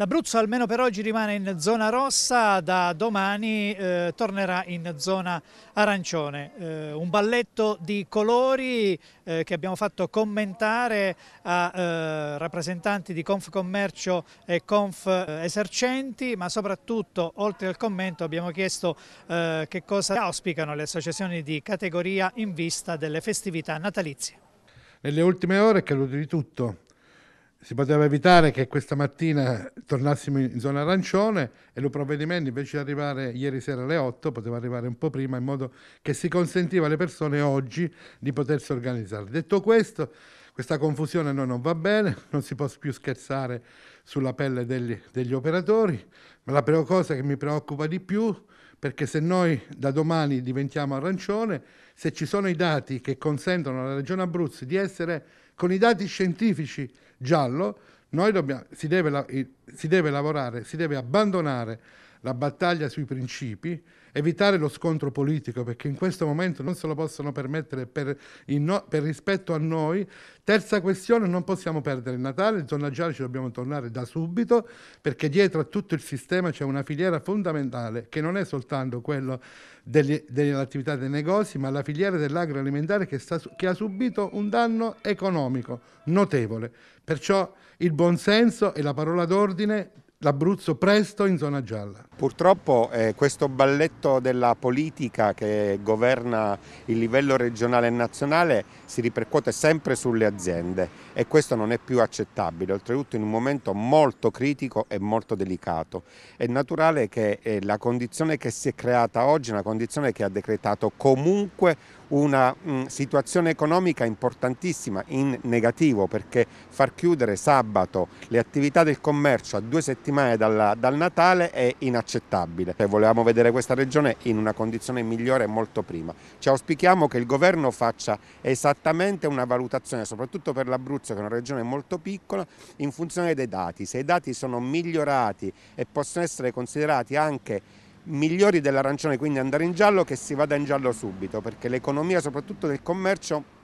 L'Abruzzo almeno per oggi rimane in zona rossa, da domani eh, tornerà in zona arancione. Eh, un balletto di colori eh, che abbiamo fatto commentare a eh, rappresentanti di Confcommercio e Conf eh, Esercenti, ma soprattutto oltre al commento abbiamo chiesto eh, che cosa auspicano le associazioni di categoria in vista delle festività natalizie. Nelle ultime ore è caduto di tutto si poteva evitare che questa mattina tornassimo in zona arancione e il provvedimento invece di arrivare ieri sera alle 8 poteva arrivare un po' prima in modo che si consentiva alle persone oggi di potersi organizzare. Detto questo, questa confusione a noi non va bene, non si può più scherzare sulla pelle degli, degli operatori, ma la prima cosa che mi preoccupa di più perché se noi da domani diventiamo arancione, se ci sono i dati che consentono alla Regione Abruzzo di essere con i dati scientifici giallo, noi dobbiamo, deve, si deve lavorare, si deve abbandonare la battaglia sui principi, evitare lo scontro politico perché in questo momento non se lo possono permettere per, no, per rispetto a noi. Terza questione, non possiamo perdere il Natale, il tonnaggiare ci dobbiamo tornare da subito perché dietro a tutto il sistema c'è una filiera fondamentale che non è soltanto quella dell'attività dei negozi ma la filiera dell'agroalimentare che, sta, che ha subito un danno economico notevole. Perciò il buonsenso e la parola d'ordine ordine l'Abruzzo presto in zona gialla. Purtroppo eh, questo balletto della politica che governa il livello regionale e nazionale si ripercuote sempre sulle aziende e questo non è più accettabile, oltretutto in un momento molto critico e molto delicato. È naturale che eh, la condizione che si è creata oggi è una condizione che ha decretato comunque una mh, situazione economica importantissima in negativo perché far chiudere sabato le attività del commercio a due settimane dalla, dal Natale è inaccettabile. Cioè, volevamo vedere questa regione in una condizione migliore molto prima. Ci auspichiamo che il governo faccia esattamente una valutazione, soprattutto per l'Abruzzo che è una regione molto piccola, in funzione dei dati. Se i dati sono migliorati e possono essere considerati anche migliori dell'arancione, quindi andare in giallo, che si vada in giallo subito, perché l'economia soprattutto del commercio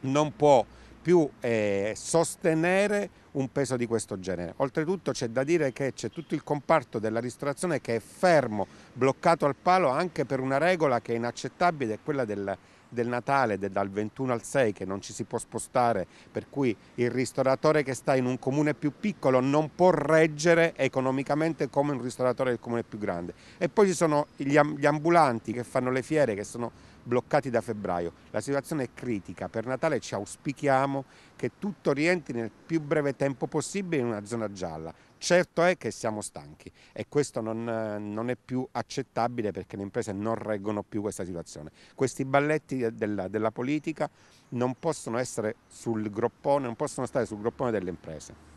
non può più eh, sostenere un peso di questo genere. Oltretutto c'è da dire che c'è tutto il comparto della ristorazione che è fermo, bloccato al palo anche per una regola che è inaccettabile, quella del, del Natale del, dal 21 al 6 che non ci si può spostare, per cui il ristoratore che sta in un comune più piccolo non può reggere economicamente come un ristoratore del comune più grande. E poi ci sono gli, gli ambulanti che fanno le fiere che sono bloccati da febbraio. La situazione è critica, per Natale ci auspichiamo che tutto rientri nel più breve tempo possibile in una zona gialla. Certo è che siamo stanchi e questo non, non è più accettabile perché le imprese non reggono più questa situazione. Questi balletti della, della politica non possono essere sul groppone, non possono stare sul groppone delle imprese.